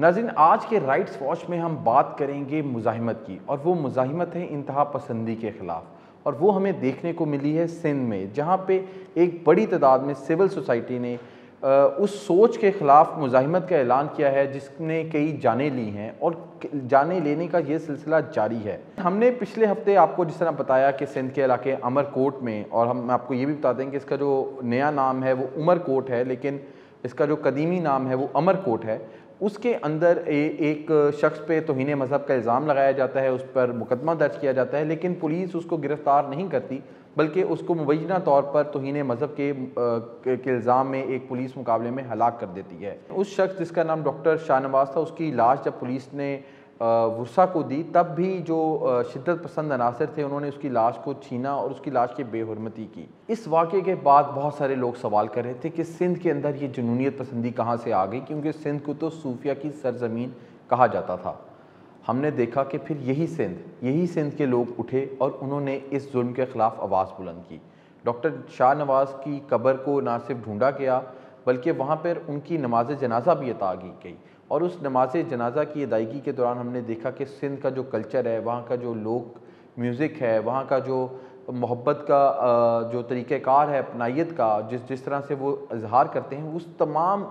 नाजिन आज के rights watch में हम बात करेंगे मुजाहिमत की और वो मुजाहिमत है इंतहा पसंदी के ख़िलाफ़ और वो हमें देखने को मिली है सिंध में जहाँ पे एक बड़ी तादाद में सिविल सोसाइटी ने उस सोच के ख़िलाफ़ मुजाहिमत का ऐलान किया है जिसने कई जाने ली हैं और जाने लेने का ये सिलसिला जारी है हमने पिछले हफ्ते आपको जिस तरह बताया कि सिंध के इलाके अमरकोट में और हम आपको ये भी बता दें कि इसका जो नया नाम है वो उमरकोट है लेकिन इसका जो कदीमी नाम है वो अमरकोट है उसके अंदर ए, एक शख्स पे तोहन मज़हब का इल्ज़ाम लगाया जाता है उस पर मुकदमा दर्ज किया जाता है लेकिन पुलिस उसको गिरफ़्तार नहीं करती बल्कि उसको मुबैना तौर पर तोहन मज़हब के, के इल्ज़ाम में एक पुलिस मुकाबले में हलाक कर देती है उस शख्स जिसका नाम डॉक्टर शाहनवाज था उसकी लाश जब पुलिस ने वसा को दी तब भी जो शिद्दत पसंद अनासर थे उन्होंने उसकी लाश को छीना और उसकी लाश की बेहरमती की इस वाक़े के बाद बहुत सारे लोग सवाल कर रहे थे कि सिंध के अंदर ये जुनूनीत पसंदी कहाँ से आ गई क्योंकि सिंध को तो सूफिया की सरजमीन कहा जाता था हमने देखा कि फिर यही सिंध यही सिंध के लोग उठे और उन्होंने इस जुल्म के ख़िलाफ़ आवाज़ बुलंद की डॉक्टर शाह नवाज़ की कबर को ना सिर्फ ढूंढा गया बल्कि वहाँ पर उनकी नमाज जनाजा भी अता की गई और उस नमाज जनाजा की अदायगी के दौरान हमने देखा कि सिंध का जो कल्चर है वहाँ का जो लोक म्यूज़िक है वहाँ का जो मोहब्बत का जो तरीक़ार है अपनाइत का जिस जिस तरह से वो इजहार करते हैं उस तमाम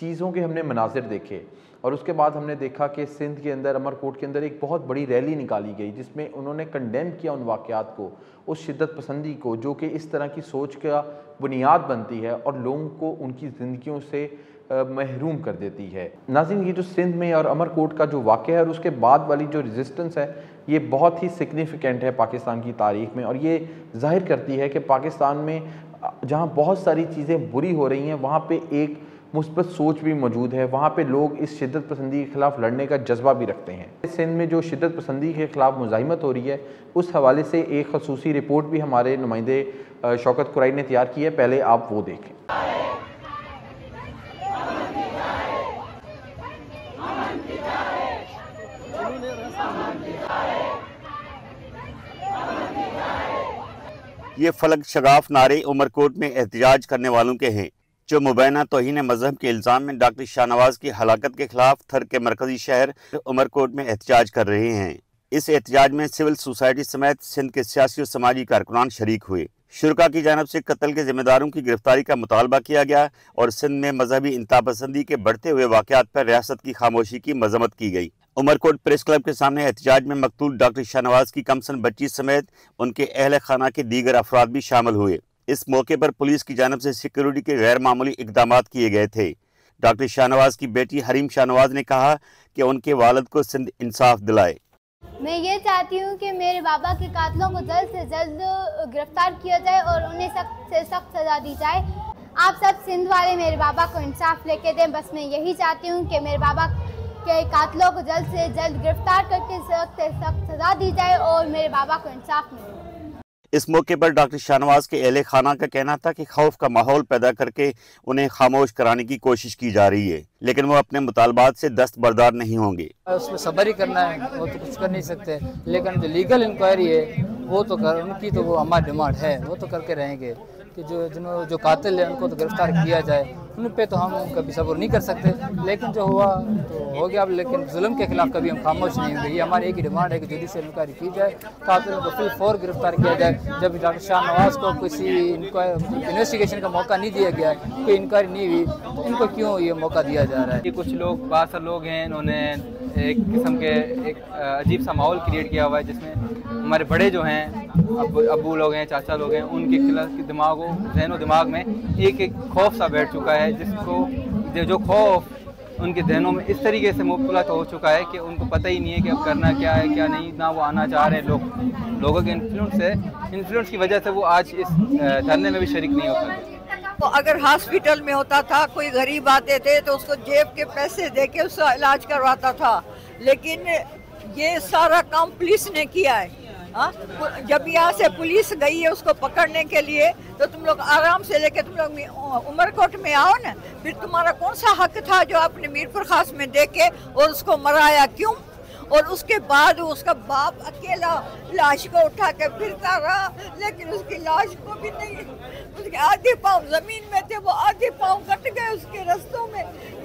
चीज़ों के हमने मनाजिर देखे और उसके बाद हमने देखा कि सिंध के अंदर अमरकोट के अंदर एक बहुत बड़ी रैली निकाली गई जिसमें उन्होंने कंडेम किया उन वाक़ात को उस शिदत पसंदी को जो कि इस तरह की सोच का बुनियाद बनती है और लोगों को उनकी ज़िंदगियों से महरूम कर देती है नाजिन ये जो सिंध में और अमरकोट का जो वाक़ है और उसके बाद वाली जो रेजिस्टेंस है ये बहुत ही सिग्निफिकेंट है पाकिस्तान की तारीख में और ये जाहिर करती है कि पाकिस्तान में जहाँ बहुत सारी चीज़ें बुरी हो रही हैं वहाँ पर एक मुस्बत सोच भी मौजूद है वहाँ पर लोग इस शिदत पसंदी के खिलाफ लड़ने का जज्बा भी रखते हैं सिंध में जो शिदत पसंदी के खिलाफ मुजामत हो रही है उस हवाले से एक खसूसी रिपोर्ट भी हमारे नुमाइंदे शौकत कुराई ने तैयार की है पहले आप वो देखें ये फलक शगाफ नारे उमरकोट में एहतजाज करने वालों के हैं जो मुबैना तोहन मजहब के इल्ज़ाम में डॉक्टर शाहनवाज की हलाकत के खिलाफ थर के मरकजी शहर उमरकोट में एहतजाज कर रहे हैं इस एहतजाज में सिविल सोसाइटी समेत सिंध के सियासी और समाजी कारकुनान शरीक हुए शुरा की जानब से कत्ल के जिम्मेदारों की गिरफ्तारी का मुतालबा किया गया और सिंध में मजहबी इंतापसंदी के बढ़ते हुए वाक़ात पर रियासत की खामोशी की मजम्मत की गई उमरकोट प्रेस क्लब के सामने एहतजाज में मकतूल डॉक्टर शाहनवाज की कमसन बच्ची समेत उनके अहल खाना के दीगर अफराद भी शामिल हुए इस मौके पर पुलिस की जानब से सिक्योरिटी के गैर मामूली इकदाम किए गए थे डॉक्टर शाहनवाज की बेटी हरीम शाहनवाज ने कहा कि उनके वालद को सिंध इंसाफ दिलाए मैं ये चाहती हूँ कि मेरे बाबा के कातलों को जल्द से जल्द गिरफ्तार किया जाए और उन्हें सख्त से सख्त सजा दी जाए आप सब सिंध वाले मेरे बाबा को इंसाफ लेके दें बस मैं यही चाहती हूँ कि मेरे बाबा कि कातलों को जल्द से जल्द गिरफ्तार करके सख्त सख्त सजा दी जाए और मेरे बाबा को इंसाफ मिले इस मौके पर डॉक्टर शाहनवाज के अहल खाना का कहना था कि खौफ का माहौल पैदा करके उन्हें खामोश कराने की कोशिश की जा रही है लेकिन वो अपने मुतालबात से दस्त बर्दार नहीं होंगे उसमें सबर ही करना है वो तो कुछ कर नहीं सकते लेकिन जो लीगल इंक्वायरी है वो तो कर उनकी तो वो हमारी डिमांड है वो तो करके रहेंगे कि जो जो कातिल है उनको तो गिरफ्तार किया जाए उन पर तो हम कभी सबूर नहीं कर सकते लेकिन जो हुआ तो हो गया अब लेकिन जुल्म के खिलाफ कभी हम खामोश नहीं होंगे ये हमारी एक ही डिमांड है कि जुडिशल इंक्वायरी की जाए कातिलों तो को फिर फोर गिरफ्तार किया जाए जब डॉक्टर शाह नवाज को किसी इन्वेस्टिगेशन का मौका नहीं दिया गया कोई इंक्वायरी नहीं हुई तो इनको क्यों ये मौका दिया जा रहा है कुछ लोग बासर लोग हैं इन्होंने एक किस्म के एक अजीब सा माहौल क्रिएट किया हुआ है जिसमें हमारे बड़े जो हैं अब अबू लोग हैं चाचा लोग हैं उनके खिलाफ दिमागों जहनो दिमाग में एक एक खौफ सा बैठ चुका है जिसको जो खौफ उनके जहनों में इस तरीके से मुबलत तो हो चुका है कि उनको पता ही नहीं है कि अब करना क्या है क्या नहीं ना वो आना चाह रहे हैं लोग लोगों के इन्फ्लुएंस है इन्फ्लुएंस की वजह से वो आज इस धरने में भी शरीक नहीं हो सकते तो अगर हॉस्पिटल में होता था कोई गरीब आते थे तो उसको जेब के पैसे दे के उसका इलाज करवाता था लेकिन ये सारा काम पुलिस ने किया है आ? हाँ? जब यहाँ से पुलिस गई है उसको पकड़ने के लिए तो तुम लोग आराम से लेके तुम लोग उमरकोट में आओ ना फिर तुम्हारा कौन सा हक था जो आपने मीरपुर खास में देखे और उसको मराया क्यों और उसके बाद उसका बाप अकेला लाश को उठा के फिरता रहा लेकिन उसकी लाश को भी नहीं उसके आधे पाँव जमीन में थे वो आधे पाँव कट गए उसके रस्तों में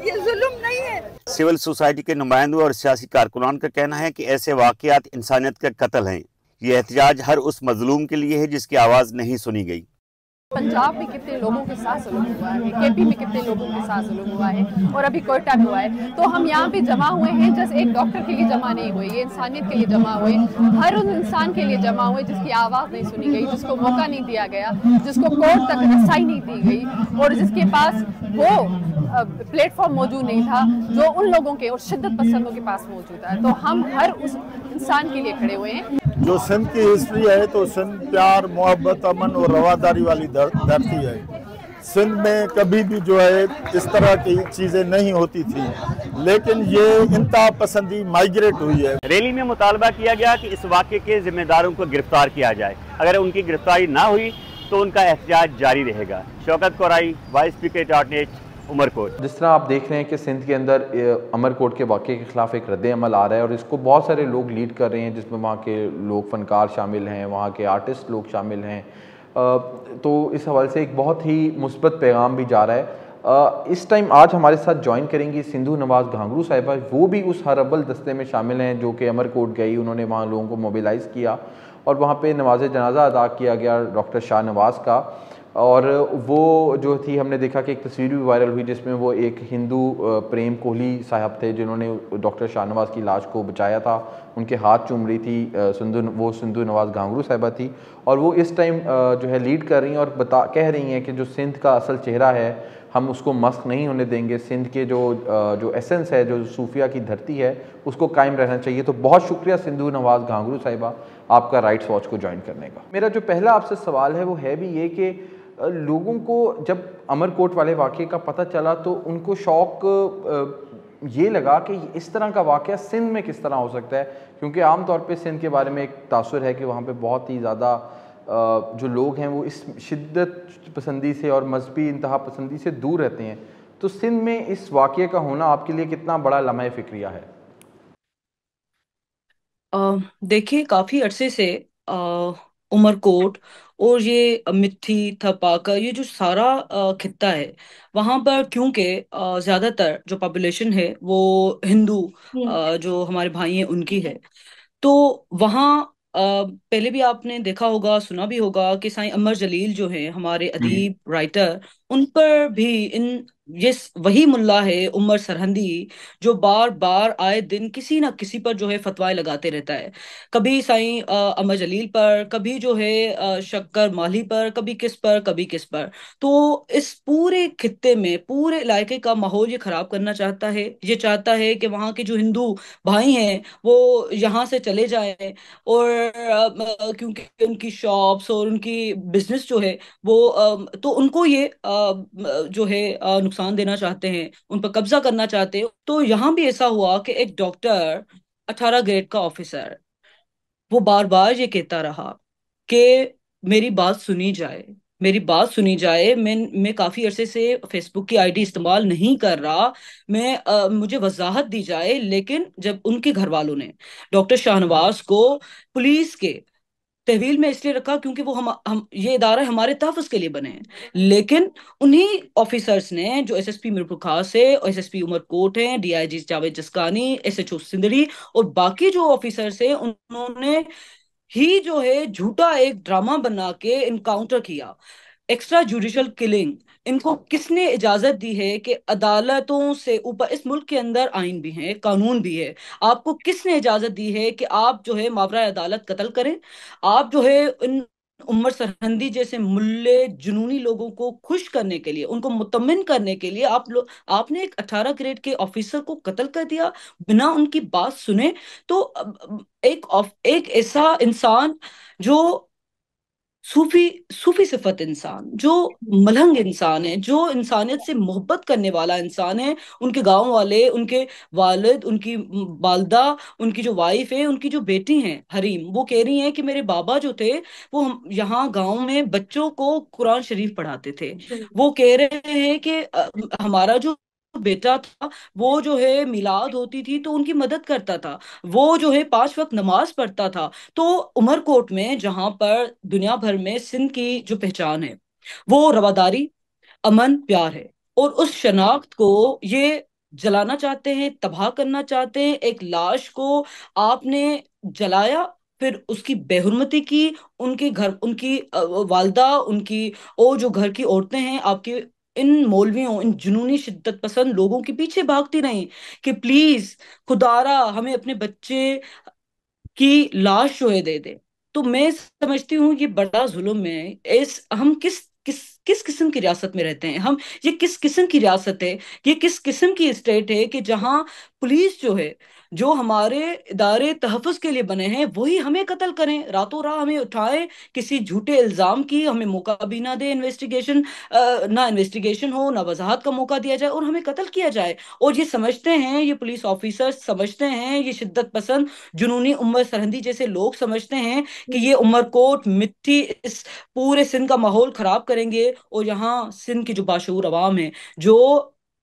ये जुल्म नहीं है सिविल सोसाइटी के नुमाइंदों और सियासी कारकुनान का कहना है कि ऐसे वाकयात इंसानियत का कत्ल हैं ये एहतजाज हर उस मजलूम के लिए है जिसकी आवाज़ नहीं सुनी गई पंजाब में कितने लोगों के साथ जुलम हुआ है केपी में कितने लोगों के साथ जुलम हुआ है और अभी कोयटा में हुआ है तो हम यहाँ पे जमा हुए हैं जस्ट एक डॉक्टर के लिए जमा नहीं हुए ये इंसानियत के लिए जमा हुए हर उन इंसान के लिए जमा हुए जिसकी आवाज़ नहीं सुनी गई जिसको मौका नहीं दिया गया जिसको कोर्ट तक रसाई नहीं दी गई और जिसके पास वो प्लेटफॉर्म मौजूद नहीं था जो उन लोगों के और शिद्दत पसंदों के पास मौजूद है तो हम हर उस इंसान के लिए खड़े हुए हैं जो सिंध की हिस्ट्री है तो सिंध प्यार मोहब्बत अमन और रवादारी वाली धरती है सिंध में कभी भी जो है इस तरह की चीज़ें नहीं होती थी लेकिन ये इंता पसंदी माइग्रेट हुई है रैली में मुतालबा किया गया कि इस वाक्य के जिम्मेदारों को गिरफ्तार किया जाए अगर उनकी गिरफ्तारी ना हुई तो उनका एहतियात जारी रहेगा शौकत कोराई वाइस स्पीकर ऑर्डिनेट उमरकोट जिस तरह आप देख रहे हैं कि सिंध के अंदर अमरकोट के वाक्य के खिलाफ एक रद्द अमल आ रहा है और इसको बहुत सारे लोग लीड कर रहे हैं जिसमें वहाँ के लोग फनकार शामिल हैं वहाँ के आर्टिस्ट लोग शामिल हैं तो इस हवाले से एक बहुत ही मुस्बत पैगाम भी जा रहा है इस टाइम आज हमारे साथ ज्वाइन करेंगी सिंधु नवाज घांगरू साहिबा वो भी उस हर अब्बल दस्ते में शामिल हैं जो कि अमरकोट गई उन्होंने वहाँ लोगों को मोबिलाइज़ किया और वहाँ पे नमाज जनाजा अदा किया गया डॉक्टर शाह नवाज़ का और वो जो थी हमने देखा कि एक तस्वीर भी वायरल हुई जिसमें वो एक हिंदू प्रेम कोहली साहब थे जिन्होंने डॉक्टर शाहनवाज की लाश को बचाया था उनके हाथ चूम रही थी सिंधु वो सिंधु नवाज घांगरू साहिबा थी और वो इस टाइम जो है लीड कर रही हैं और बता कह रही हैं कि जो सिंध का असल चेहरा है हम उसको मस्क नहीं होने देंगे सिंध के जो जो एसेंस है जो सूफिया की धरती है उसको कायम रहना चाहिए तो बहुत शुक्रिया सिंधु नवाज घांगरू साहिबा आपका राइट्स वॉच को ज्वाइन करने का मेरा जो पहला आपसे सवाल है वो है भी ये कि लोगों को जब अमरकोट वाले वाक़े का पता चला तो उनको शौक ये लगा कि इस तरह का वाक़ सिंध में किस तरह हो सकता है क्योंकि आम तौर पे सिंध के बारे में एक तासर है कि वहाँ पे बहुत ही ज़्यादा जो लोग हैं वो इस शिद्दत पसंदी से और मजहबी इंतहा पसंदी से दूर रहते हैं तो सिंध में इस वाक़े का होना आपके लिए कितना बड़ा लमह फ़िक्रिया है देखिए काफ़ी अरसे से उमरकोट और ये मिट्टी थपाका ये जो सारा खिता है वहां पर क्योंकि ज्यादातर जो पॉपुलेशन है वो हिंदू हम्म। जो हमारे भाई हैं उनकी है तो वहां पहले भी आपने देखा होगा सुना भी होगा कि साईं अमर जलील जो है हमारे हम्म। अदीब राइटर उन पर भी इन ये वही मुल्ला है उमर सरहंदी जो बार बार आए दिन किसी ना किसी पर जो है फतवाए लगाते रहता है कभी साईं अमर जलील पर कभी जो है शक्कर माली पर कभी किस पर कभी किस पर तो इस पूरे खित्ते में पूरे इलाके का माहौल ये खराब करना चाहता है ये चाहता है कि वहाँ के जो हिंदू भाई हैं वो यहाँ से चले जाए और क्योंकि उनकी शॉप्स और उनकी बिजनेस जो है वो तो उनको ये आ, जो है नुकसान देना चाहते हैं उन पर कब्जा करना चाहते हैं तो यहाँ भी ऐसा हुआ कि एक डॉक्टर अठारह ग्रेड का ऑफिसर वो बार बार ये कहता रहा कि मेरी बात सुनी जाए मेरी बात सुनी जाए मैं मैं काफ़ी अरसे से फेसबुक की आईडी इस्तेमाल नहीं कर रहा मैं आ, मुझे वजाहत दी जाए लेकिन जब उनके घर वालों ने डॉक्टर शाहनवाज को पुलिस के तहवील में इसलिए रखा क्योंकि वो हम हम ये इदारा हमारे तहफ़ के लिए बने हैं लेकिन उन्हीं ऑफिसर्स ने जो एस एस पी मीरपुर खास है और है डी हैं जी Javed Jaskani S H O Sindhri और बाकी जो ऑफिसर्स हैं उन्होंने ही जो है झूठा एक ड्रामा बना के इनकाउंटर किया एक्स्ट्रा जुडिशल किलिंग इनको किसने इजाजत दी है कि अदालतों से ऊपर इस मुल्क के अंदर आइन भी है कानून भी है आपको किसने इजाजत दी है कि आप जो है मावरा अदालत कत्ल करें आप जो है इन उमर सरहंदी जैसे मुल्ले जुनूनी लोगों को खुश करने के लिए उनको मुतमिन करने के लिए आप लोग आपने एक अठारह ग्रेड के ऑफिसर को कत्ल कर दिया बिना उनकी बात सुने तो एक एक ऐसा इंसान जो सूफी सूफी सिफत इंसान जो मलहंग इंसान है जो इंसानियत से मोहब्बत करने वाला इंसान है उनके गांव वाले उनके वालिद उनकी वालदा उनकी जो वाइफ है उनकी जो बेटी हैं हरीम वो कह रही हैं कि मेरे बाबा जो थे वो हम यहाँ गांव में बच्चों को कुरान शरीफ पढ़ाते थे वो कह रहे हैं कि हमारा जो बेटा था वो जो है मिलाद होती थी तो उनकी मदद करता था वो जो है पांच वक्त नमाज पढ़ता था तो उमरकोट में जहां पर दुनिया भर में सिंध की जो पहचान है वो रवादारी अमन प्यार है और उस शनाख्त को ये जलाना चाहते हैं तबाह करना चाहते हैं एक लाश को आपने जलाया फिर उसकी बेहरमती की उनके घर उनकी वालदा उनकी और जो घर की औरतें हैं आपकी इन मौलवियों इन जुनूनी शिद्दत पसंद लोगों के पीछे भागती रही कि प्लीज खुदारा हमें अपने बच्चे की लाश जो है दे दे तो मैं समझती हूँ ये बड़ा जुल्म है इस हम किस किस किस किस्म की रियासत में रहते हैं हम ये किस किस्म की रियासत है ये किस किस्म की स्टेट है कि जहाँ पुलिस जो है जो हमारे इदारे तहफ़ के लिए बने हैं वही हमें कत्ल करें रातों राह हमें उठाएं किसी झूठे इल्ज़ाम की हमें मौका भी ना दे इन्वेस्टिगेशन ना इन्वेस्टिगेशन हो ना वजाहत का मौका दिया जाए और हमें कत्ल किया जाए और ये समझते हैं ये पुलिस ऑफिसर्स समझते हैं ये शिद्दत पसंद जुनूनी उमर सरहंदी जैसे लोग समझते हैं कि ये उमरकोट मिट्टी इस पूरे सिंध का माहौल ख़राब करेंगे और यहाँ सिंध की जो बाशूर आवाम है जो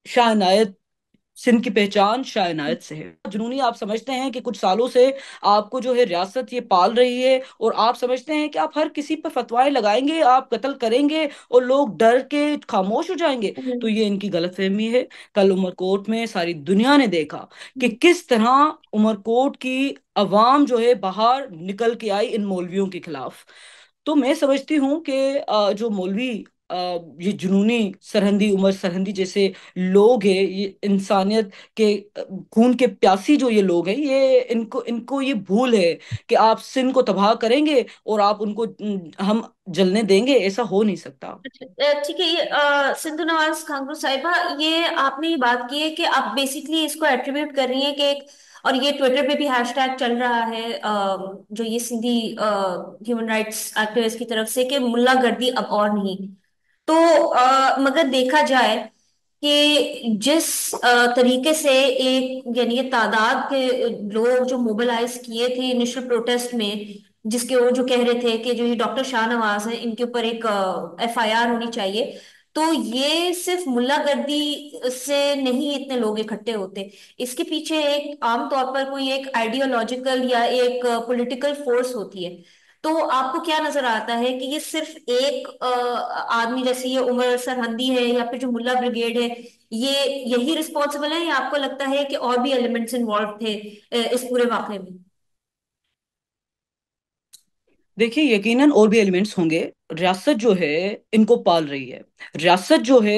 शाह नायत सिंध की पहचान शायनायत हम्म। से है जुनूनी आप समझते हैं कि कुछ सालों से आपको जो है रियासत ये पाल रही है और आप समझते हैं कि आप हर किसी पर फतवाएं लगाएंगे आप कत्ल करेंगे और लोग डर के खामोश हो जाएंगे हम्म। तो ये इनकी गलतफहमी है कल उमरकोट में सारी दुनिया ने देखा कि हम्म। किस तरह उमरकोट की अवाम जो है बाहर निकल के आई इन मौलवियों के खिलाफ तो मैं समझती हूँ कि जो मौलवी ये जुनूनी सरहंदी उमर सरहंदी जैसे लोग हैं ये इंसानियत के खून के प्यासी जो ये लोग हैं ये इनको इनको ये भूल है कि आप सिंध को तबाह करेंगे और आप उनको हम जलने देंगे ऐसा हो नहीं सकता अच्छा, ठीक है ये सिंधु नवाज खांगरू साहिबा ये आपने ये बात की है कि आप बेसिकली इसको एट्रीब्यूट कर रही हैं कि एक और ये ट्विटर पे भी हैशटैग चल रहा है जो ये सिंधी ह्यूमन राइट्स एक्टिविस्ट की तरफ से कि मुल्ला गर्दी अब और नहीं तो आ, मगर देखा जाए कि जिस आ, तरीके से एक यानी ये तादाद के लोग जो मोबिलाइज किए थे इनिशियल प्रोटेस्ट में जिसके वो जो कह रहे थे कि जो ये डॉक्टर शाहनवाज है इनके ऊपर एक एफआईआर होनी चाहिए तो ये सिर्फ गर्दी से नहीं इतने लोग इकट्ठे होते इसके पीछे एक आमतौर पर कोई एक आइडियोलॉजिकल या एक पॉलिटिकल फोर्स होती है तो आपको क्या नजर आता है कि ये सिर्फ एक आदमी जैसे ये उमर सरहंदी है या फिर जो मुल्ला ब्रिगेड है ये यही रिस्पॉन्सिबल है या आपको लगता है कि और भी एलिमेंट्स इन्वॉल्व थे इस पूरे वाक़े में देखिए यकीनन और भी एलिमेंट्स होंगे रियासत जो है इनको पाल रही है रियासत जो है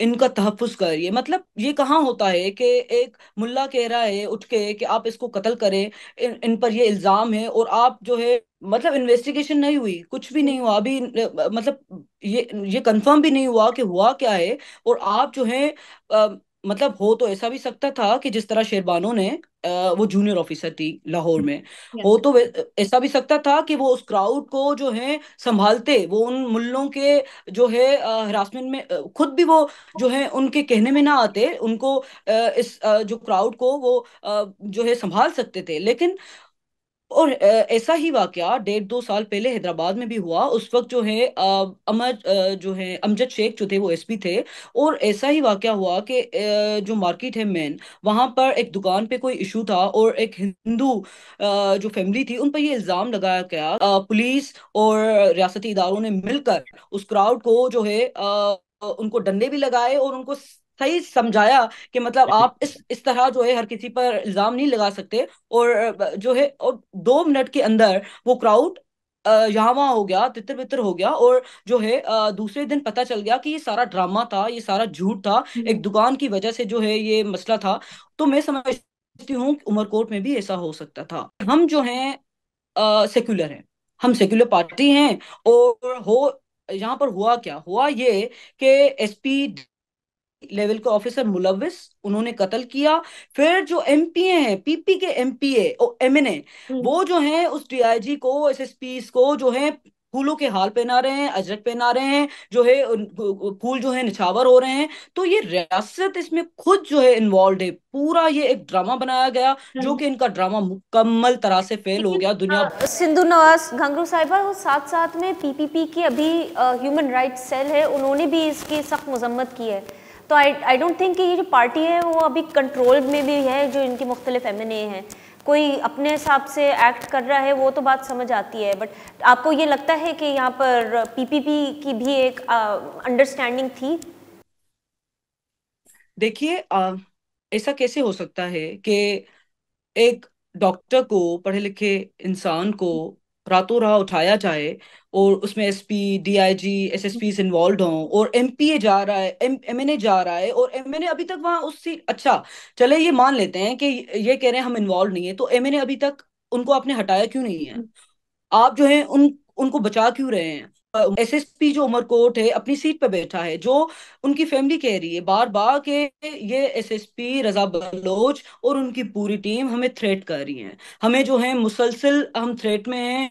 इनका तहफुज कर रही है मतलब ये कहाँ होता है कि एक मुल्ला कह रहा है उठ के कि आप इसको कत्ल करें इन, इन पर ये इल्ज़ाम है और आप जो है मतलब इन्वेस्टिगेशन नहीं हुई कुछ भी नहीं हुआ अभी मतलब ये ये कंफर्म भी नहीं हुआ कि हुआ क्या है और आप जो है मतलब हो तो ऐसा भी सकता था कि जिस तरह शेरबानो ने वो जूनियर ऑफिसर थी लाहौर में हो तो ऐसा भी सकता था कि वो उस क्राउड को जो है संभालते वो उन मुल्लों के जो है हरासमेंट में खुद भी वो जो है उनके कहने में ना आते उनको इस जो क्राउड को वो जो है संभाल सकते थे लेकिन और ऐसा ही वाक्य डेढ़ दो साल पहले हैदराबाद में भी हुआ उस वक्त जो है अमर जो है अमजद शेख जो थे वो एसपी थे और ऐसा ही वाक्य हुआ कि जो मार्केट है मेन वहां पर एक दुकान पे कोई इशू था और एक हिंदू जो फैमिली थी उन पर ये इल्ज़ाम लगाया गया पुलिस और रियासती इदारों ने मिलकर उस क्राउड को जो है उनको डंडे भी लगाए और उनको सही समझाया कि मतलब आप इस इस तरह जो है हर किसी पर इल्जाम नहीं लगा सकते और जो है और दो मिनट के अंदर वो क्राउड यहाँ हो गया तितर बितर हो गया और जो है दूसरे दिन पता चल गया कि ये सारा ड्रामा था ये सारा झूठ था एक हम्म। दुकान की वजह से जो है ये मसला था तो मैं समझती हूँ उमरकोट में भी ऐसा हो सकता था हम जो है सेक्युलर हैं हम सेक्युलर पार्टी हैं और हो यहाँ पर हुआ क्या हुआ ये कि एसपी लेवल के ऑफिसर मुलविस उन्होंने कत्ल किया फिर जो एमपीए हैं पीपी के एमपीए और एमएनए वो जो हैं उस डीआईजी को एसएसपी को जो है फूलों के हाल पहना रहे हैं अजरक पहना रहे हैं जो है फूल जो है निछावर हो रहे हैं तो ये रियासत इसमें खुद जो है इन्वॉल्व है पूरा ये एक ड्रामा बनाया गया हम्म। जो कि इनका ड्रामा मुकम्मल तरह से फेल हो गया दुनिया सिंधु नवाज घंगरू साहिबा और साथ साथ में पीपीपी की अभी ह्यूमन राइट सेल है उन्होंने भी इसकी सख्त मजम्मत की है तो आई आई डोंट थिंक कि ये जो पार्टी है वो अभी कंट्रोल में भी है जो इनकी मुख्तलिफ एम एन ए हैं कोई अपने हिसाब से एक्ट कर रहा है वो तो बात समझ आती है बट आपको ये लगता है कि यहाँ पर पीपीपी की भी एक अंडरस्टैंडिंग थी देखिए ऐसा कैसे हो सकता है कि एक डॉक्टर को पढ़े लिखे इंसान को रातों राह उठाया जाए और उसमें एसपी डीआईजी एसएसपी इन्वॉल्व हों और एमपीए जा रहा है एम एमएनए जा रहा है और एमएनए अभी तक वहां उससे अच्छा चले ये मान लेते हैं कि ये कह रहे हैं हम इन्वॉल्व नहीं है तो एमएनए अभी तक उनको आपने हटाया क्यों नहीं है हम्म। आप जो है उन उनको बचा क्यों रहे हैं एस एस पी जो उमरकोट है अपनी सीट पर बैठा है जो उनकी फैमिली कह रही है बार बार के ये S S P Raza Baloch और उनकी पूरी टीम हमें थ्रेट कर रही है हमें जो है मुसलसिल हम थ्रेट में हैं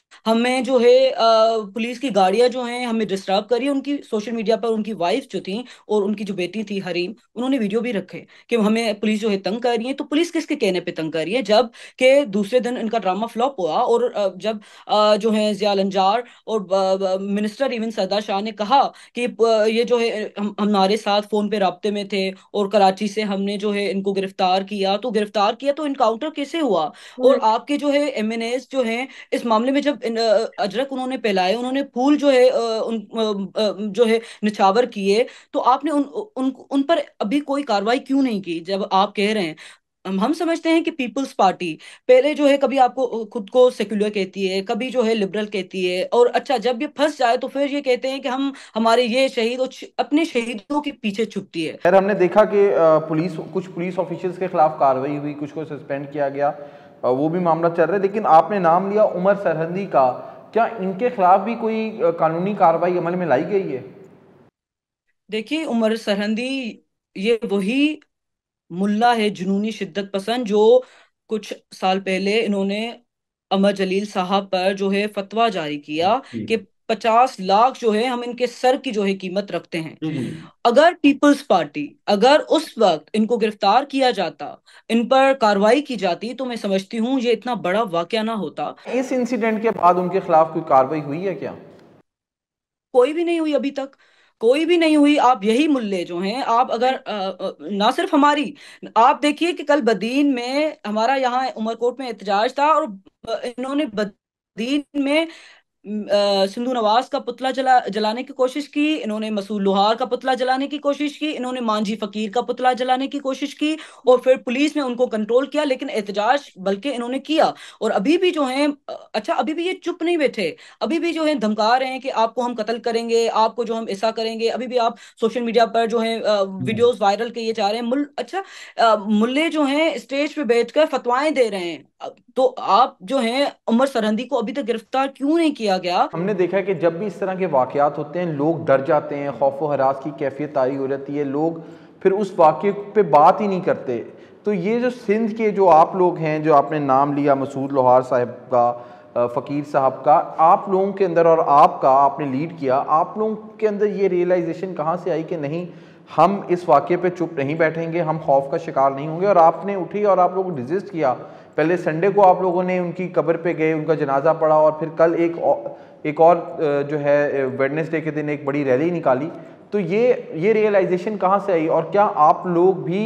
हमें जो है पुलिस की गाड़ियां जो हैं हमें डिस्टर्ब करी उनकी सोशल मीडिया पर उनकी वाइफ जो थी और उनकी जो बेटी थी हरीम उन्होंने वीडियो भी रखे कि हमें पुलिस जो है तंग कर रही है तो पुलिस किसके कहने पे तंग कर रही है जब के दूसरे दिन इनका ड्रामा फ्लॉप हुआ और जब जो है जियाल अंजार और मिनिस्टर इवन सरदार शाह ने कहा कि ये जो है हमारे साथ फोन पे रबते में थे और कराची से हमने जो है इनको गिरफ्तार किया तो गिरफ्तार किया तो इनकाउंटर कैसे हुआ और आपके जो है एम जो है इस मामले में जब अजरक उन्होंने पहलाए उन्होंने फूल जो है उन जो है निछावर किए तो आपने उन उन उन पर अभी कोई कार्रवाई क्यों नहीं की जब आप कह रहे हैं हम समझते हैं कि पीपल्स पार्टी पहले जो है कभी आपको खुद को सेक्युलर कहती है कभी जो है लिबरल कहती है और अच्छा जब ये फंस जाए तो फिर ये कहते हैं कि हम हमारे ये शहीद और अपने शहीदों के पीछे छुपती है हमने देखा कि पुलिस कुछ पुलिस ऑफिसर्स के खिलाफ कार्रवाई हुई कुछ को सस्पेंड किया गया वो भी मामला चल रहा है लेकिन आपने नाम लिया उमर सरहदी का क्या इनके खिलाफ भी कोई कानूनी कार्रवाई अमल में लाई गई है देखिए उमर सरहदी ये वही मुल्ला है जुनूनी शिद्दत पसंद जो कुछ साल पहले इन्होंने अमर जलील साहब पर जो है फतवा जारी किया कि पचास लाख जो है हम इनके सर की जो है कीमत रखते हैं अगर पीपल्स पार्टी अगर उस वक्त इनको गिरफ्तार किया जाता इन पर कार्रवाई की जाती तो मैं समझती हूँ ये इतना बड़ा वाक्य ना होता इस इंसिडेंट के बाद उनके खिलाफ कोई कार्रवाई हुई है क्या कोई भी नहीं हुई अभी तक कोई भी नहीं हुई आप यही मुल्ले जो हैं आप अगर आ, ना सिर्फ हमारी आप देखिए कि कल बदीन में हमारा यहाँ उमरकोट में एहतजाज था और इन्होंने बदीन में सिंधु नवाज का पुतला जला जलाने की कोशिश की इन्होंने मसूल लोहार का पुतला जलाने की कोशिश की इन्होंने मांझी फकीर का पुतला जलाने की कोशिश की और फिर पुलिस ने उनको कंट्रोल किया लेकिन एहतजाज बल्कि इन्होंने किया और अभी भी जो है अच्छा अभी भी ये चुप नहीं बैठे अभी भी जो है धमका रहे हैं कि आपको हम कत्ल करेंगे आपको जो हम ऐसा करेंगे अभी भी आप सोशल मीडिया पर जो है वीडियोज वायरल किए जा रहे हैं मुल अच्छा मुल्ले जो है स्टेज पे कर फतवाएं दे रहे हैं तो आप जो है उमर सरहंदी को अभी तक गिरफ्तार क्यों नहीं किया किया गया हमने देखा है कि जब भी इस तरह के वाकत होते हैं लोग डर जाते हैं खौफ व हरास की कैफियत तारी हो जाती है लोग फिर उस वाक्य पे बात ही नहीं करते तो ये जो सिंध के जो आप लोग हैं जो आपने नाम लिया मसूद लोहार साहब का फ़कीर साहब का आप लोगों के अंदर और आपका आपने लीड किया आप लोगों के अंदर ये रियलाइजेशन कहाँ से आई कि नहीं हम इस वाक्य पे चुप नहीं बैठेंगे हम खौफ का शिकार नहीं होंगे और आपने उठी और आप लोग रिजिस्ट किया पहले संडे को आप लोगों ने उनकी कब्र पे गए उनका जनाजा पढ़ा और फिर कल एक और, एक और जो है वेडनेसडे के दिन एक बड़ी रैली निकाली तो ये ये रियलाइजेशन कहाँ से आई और क्या आप लोग भी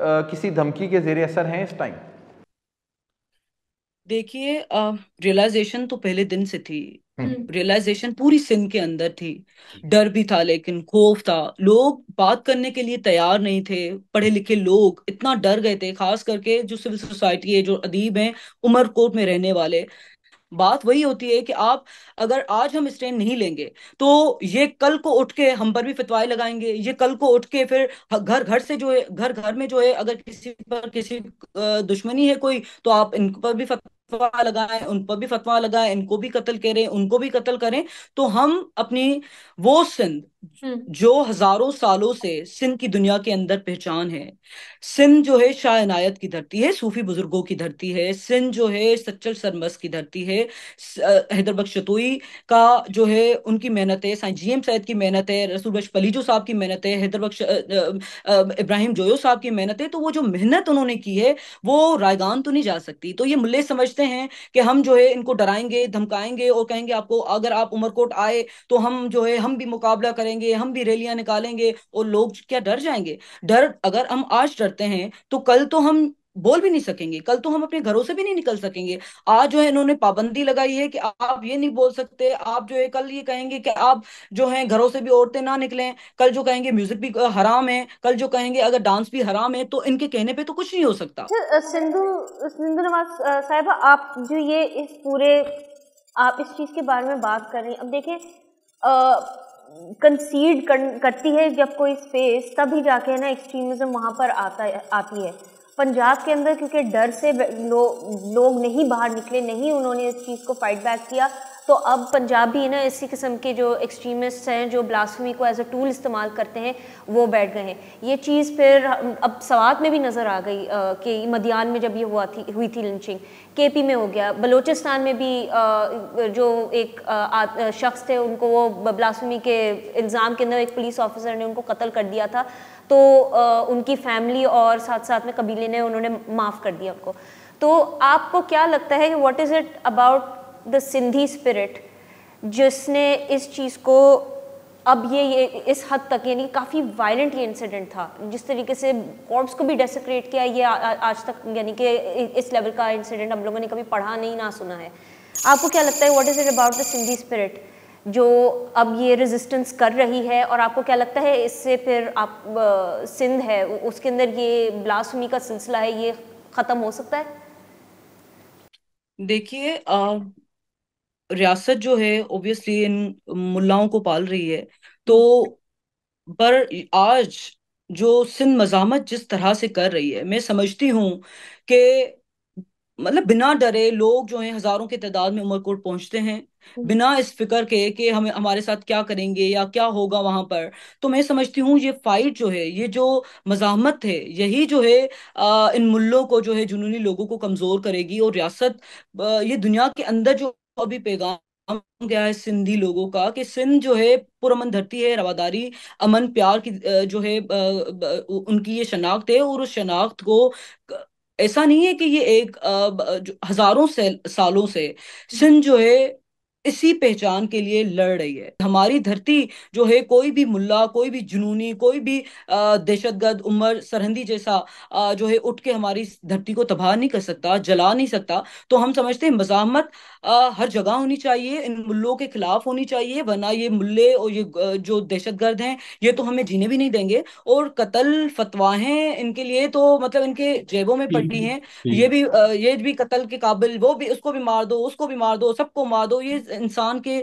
किसी धमकी के जेर असर हैं इस टाइम देखिए रियलाइजेशन तो पहले दिन से थी रियलाइजेशन हम्म। पूरी सिंध के अंदर थी डर भी था लेकिन खौफ था लोग बात करने के लिए तैयार नहीं थे पढ़े लिखे लोग इतना डर गए थे खास करके जो सिविल सोसाइटी है जो अदीब हैं उमरकोट में रहने वाले बात वही होती है कि आप अगर आज हम स्टैंड नहीं लेंगे तो ये कल को उठ के हम पर भी फतवाए लगाएंगे ये कल को उठ के फिर घर घर से जो है घर घर में जो है अगर किसी पर किसी दुश्मनी है कोई तो आप इन पर भी फतवा लगाएं उन पर भी फतवा लगाएं इनको भी कत्ल करें उनको भी कत्ल करें तो हम अपनी वो सिंध हम्म। जो हजारों सालों से सिंध की दुनिया के अंदर पहचान है सिंध जो है शाह इनायत की धरती है सूफी बुजुर्गों की धरती है सिंध जो है सच्चल सरमस की धरती है हैदर शतोई का जो है उनकी मेहनत है साई जी एम सैद की मेहनत है रसूल बख्श पलीजो साहब की मेहनत है हैदर इब्राहिम जोयो साहब की मेहनत है तो वो जो मेहनत उन्होंने की है वो रायगान तो नहीं जा सकती तो ये मुल्ले समझते हैं कि हम जो है इनको डराएंगे धमकाएंगे और कहेंगे आपको अगर आप उमरकोट आए तो हम जो है हम भी मुकाबला करेंगे करेंगे हम भी रैलियां निकालेंगे और लोग क्या डर जाएंगे डर अगर हम आज डरते हैं तो कल तो हम बोल भी नहीं सकेंगे कल तो हम अपने घरों से भी नहीं निकल सकेंगे आज जो है इन्होंने पाबंदी लगाई है कि आप ये नहीं बोल सकते आप जो है कल ये कहेंगे कि आप जो है घरों से भी औरतें ना निकलें कल जो कहेंगे म्यूजिक भी हराम है कल जो कहेंगे अगर डांस भी हराम है तो इनके कहने पे तो कुछ नहीं हो सकता अच्छा, सिंधु सिंधु नवाज साहिबा आप जो ये इस पूरे आप इस चीज के बारे में बात कर रही हैं अब देखें कंसीड कर, करती है जब कोई स्पेस तभी जाके है ना एक्सट्रीमिज्म वहाँ पर आता आती है पंजाब के अंदर क्योंकि डर से लो, लोग नहीं बाहर निकले नहीं उन्होंने इस चीज़ को फाइट बैक किया तो अब पंजाबी ना इसी किस्म के जो एक्सट्रीमिस्ट हैं जो ब्लासमी को एज अ टूल इस्तेमाल करते हैं वो बैठ गए हैं ये चीज़ फिर अब सवात में भी नज़र आ गई कि मदियान में जब ये हुआ थी हुई थी लिंचिंग के पी में हो गया बलोचिस्तान में भी आ, जो एक शख्स थे उनको वो ब्लासमी के इल्ज़ाम के अंदर एक पुलिस ऑफिसर ने उनको कत्ल कर दिया था तो आ, उनकी फैमिली और साथ साथ में कबीले ने उन्होंने माफ़ कर दिया उनको तो आपको क्या लगता है कि what is it about the Sindhi spirit जिसने इस चीज़ को अब ये ये इस हद तक यानी काफ़ी वायलेंट ये इंसिडेंट था जिस तरीके से कॉर्ब्स को भी डेसिक्रेट किया ये आ, आज तक यानी कि इस लेवल का इंसिडेंट हम लोगों ने कभी पढ़ा नहीं ना सुना है आपको क्या लगता है what is it about the Sindhi spirit जो अब ये रेजिस्टेंस कर रही है और आपको क्या लगता है इससे फिर आप आ, सिंध है उसके अंदर ये ब्लास्मी का सिलसिला है ये ख़त्म हो सकता है देखिए रियासत जो है ओब्वियसली इन मुल्लाओं को पाल रही है तो पर आज जो सिंध मजामत जिस तरह से कर रही है मैं समझती हूँ कि मतलब बिना डरे लोग जो है हजारों की तादाद में उमरकोट पहुंचते हैं हम्म। बिना इस फिक्र के कि हम हमारे साथ क्या करेंगे या क्या होगा वहां पर तो मैं समझती हूँ ये फाइट जो है ये जो मजामत है यही जो है आ, इन मुल्लों को जो है जुनूनी लोगों को कमजोर करेगी और रियासत ये दुनिया के अंदर जो अभी पैगाम गया है सिंधी लोगों का कि सिंध जो है पुरमन धरती है रवादारी अमन प्यार की जो है उनकी ये शनाख्त है और उस शनाख्त को ऐसा नहीं है कि ये एक हजारों से सालों से सिंध जो है इसी पहचान के लिए लड़ रही है हमारी धरती जो है कोई भी मुल्ला कोई भी जुनूनी कोई भी दहशत गर्द उमर सरहंदी जैसा जो है उठ के हमारी धरती को तबाह नहीं कर सकता जला नहीं सकता तो हम समझते हैं मजामत हर जगह होनी चाहिए इन मुल्लों के खिलाफ होनी चाहिए वरना ये मुल्ले और ये जो गर्द हैं ये तो हमें जीने भी नहीं देंगे और कत्ल फतवाहें इनके लिए तो मतलब इनके जेबों में पड़ी हैं ये भी ये भी कत्ल के काबिल वो भी उसको भी मार दो उसको भी मार दो सबको मार दो ये इंसान के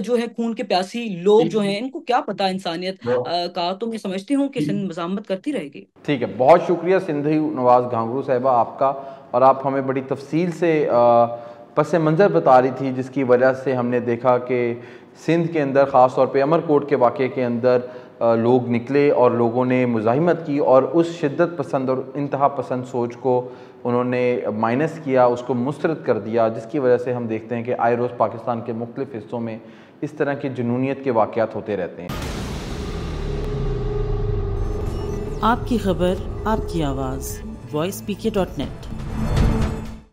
जो है खून के प्यासी लोग जो हैं इनको क्या पता इंसानियत का तो मैं समझती हूँ कि सिंध मजामत करती रहेगी ठीक है बहुत शुक्रिया सिंधु नवाज घांगरू साहबा आपका और आप हमें बड़ी तफसील से आ, पस मंज़र बता रही थी जिसकी वजह से हमने देखा कि सिंध के अंदर ख़ास तौर पर अमरकोट के वाक़े के अंदर लोग निकले और लोगों ने मुजामत की और उस शिद्दत पसंद और इंतहा पसंद सोच को उन्होंने माइनस किया उसको मुस्रद कर दिया जिसकी वजह से हम देखते हैं कि आए रोज़ पाकिस्तान के मुख्त हिस्सों में इस तरह के जुनूनीत के वाक़ होते रहते हैं आपकी खबर आपकी आवाज़ voice P K dot net